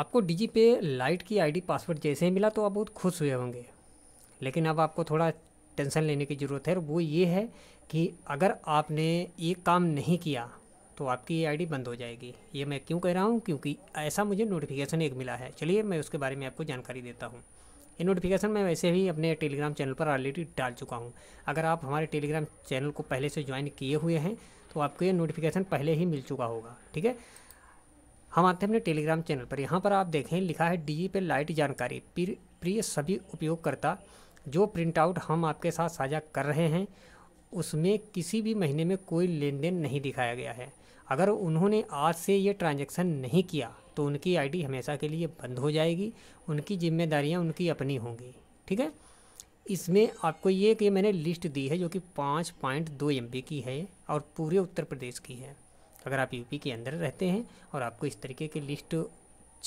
आपको डिजी पे लाइट की आईडी पासवर्ड जैसे ही मिला तो आप बहुत खुश हुए होंगे लेकिन अब आपको थोड़ा टेंशन लेने की ज़रूरत है और वो ये है कि अगर आपने ये काम नहीं किया तो आपकी आईडी बंद हो जाएगी ये मैं क्यों कह रहा हूँ क्योंकि ऐसा मुझे नोटिफिकेशन एक मिला है चलिए मैं उसके बारे में आपको जानकारी देता हूँ ये नोटिफिकेशन मैं वैसे भी अपने टेलीग्राम चैनल पर ऑलरेडी डाल चुका हूँ अगर आप हमारे टेलीग्राम चैनल को पहले से ज्वाइन किए हुए हैं तो आपको ये नोटिफिकेशन पहले ही मिल चुका होगा ठीक है हम आते हैं अपने टेलीग्राम चैनल पर यहाँ पर आप देखें लिखा है डी पे लाइट जानकारी प्रिय सभी उपयोगकर्ता जो प्रिंटआउट हम आपके साथ साझा कर रहे हैं उसमें किसी भी महीने में कोई लेन देन नहीं दिखाया गया है अगर उन्होंने आज से ये ट्रांजैक्शन नहीं किया तो उनकी आईडी हमेशा के लिए बंद हो जाएगी उनकी जिम्मेदारियाँ उनकी अपनी होंगी ठीक है इसमें आपको ये कि मैंने लिस्ट दी है जो कि पाँच पॉइंट दो एम की है और पूरे उत्तर प्रदेश की है अगर आप यूपी के अंदर रहते हैं और आपको इस तरीके की लिस्ट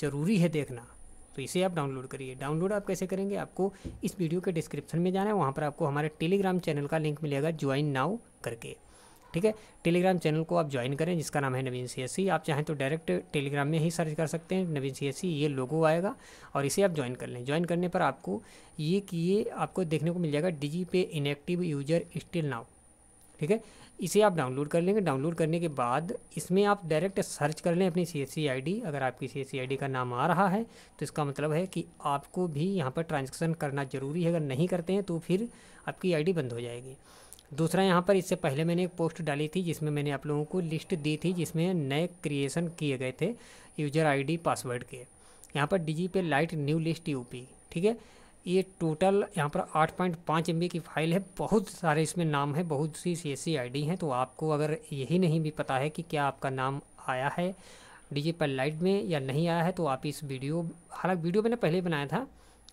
ज़रूरी है देखना तो इसे आप डाउनलोड करिए डाउनलोड आप कैसे करेंगे आपको इस वीडियो के डिस्क्रिप्शन में जाना है वहाँ पर आपको हमारे टेलीग्राम चैनल का लिंक मिलेगा ज्वाइन नाउ करके ठीक है टेलीग्राम चैनल को आप ज्वाइन करें जिसका नाम है नवीन सी आप चाहें तो डायरेक्ट टेलीग्राम में ही सर्च कर सकते हैं नवीन सी ये लोगो आएगा और इसे आप ज्वाइन कर लें ज्वाइन करने पर आपको ये कि ये आपको देखने को मिल जाएगा डिजी पे इनएक्टिव यूजर स्टिल नाउ ठीक है इसे आप डाउनलोड कर लेंगे डाउनलोड करने के बाद इसमें आप डायरेक्ट सर्च कर लें अपनी C S C I D अगर आपकी C S C I D का नाम आ रहा है तो इसका मतलब है कि आपको भी यहाँ पर ट्रांजेक्शन करना ज़रूरी है अगर नहीं करते हैं तो फिर आपकी आई डी बंद हो जाएगी दूसरा यहाँ पर इससे पहले मैंने एक पोस्ट डाली थी जिसमें मैंने आप लोगों को लिस्ट दी थी जिसमें नए क्रिएशन किए गए थे यूजर आईडी पासवर्ड के यहाँ पर डीजी पे लाइट न्यू लिस्ट यूपी ठीक है ये टोटल यहाँ पर 8.5 पॉइंट की फ़ाइल है बहुत सारे इसमें नाम है बहुत सी सी एस आईडी हैं तो आपको अगर यही नहीं भी पता है कि क्या आपका नाम आया है डीजे पर लाइट में या नहीं आया है तो आप इस वीडियो हालांकि वीडियो मैंने पहले बनाया था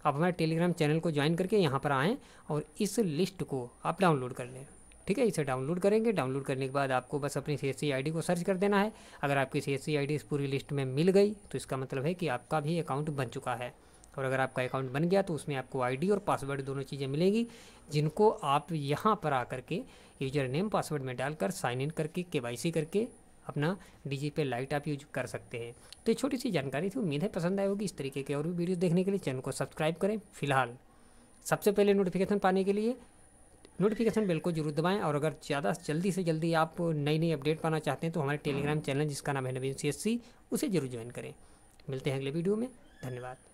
आप हमारे टेलीग्राम चैनल को ज्वाइन करके यहाँ पर आएँ और इस लिस्ट को आप डाउनलोड कर लें ठीक है इसे डाउनलोड करेंगे डाउनलोड करने के बाद आपको बस अपनी सी एस को सर्च कर देना है अगर आपकी सी एस इस पूरी लिस्ट में मिल गई तो इसका मतलब है कि आपका भी अकाउंट बन चुका है और अगर आपका अकाउंट बन गया तो उसमें आपको आईडी और पासवर्ड दोनों चीज़ें मिलेंगी जिनको आप यहाँ पर आकर के यूजर नेम पासवर्ड में डालकर साइन इन करके के करके अपना डीजी पे लाइट आप यूज कर सकते हैं तो ये छोटी सी जानकारी थी उम्मीद है पसंद आए होगी इस तरीके के और भी वीडियो देखने के लिए चैनल को सब्सक्राइब करें फिलहाल सबसे पहले नोटिफिकेशन पाने के लिए नोटिफिकेशन बिल को जरूर दबाएं और अगर ज़्यादा जल्दी से जल्दी आप नई नई अपडेट पाना चाहते हैं तो हमारे टेलीग्राम चैनल जिसका नाम है नवीन सी उसे जरूर ज्वाइन करें मिलते हैं अगले वीडियो में धन्यवाद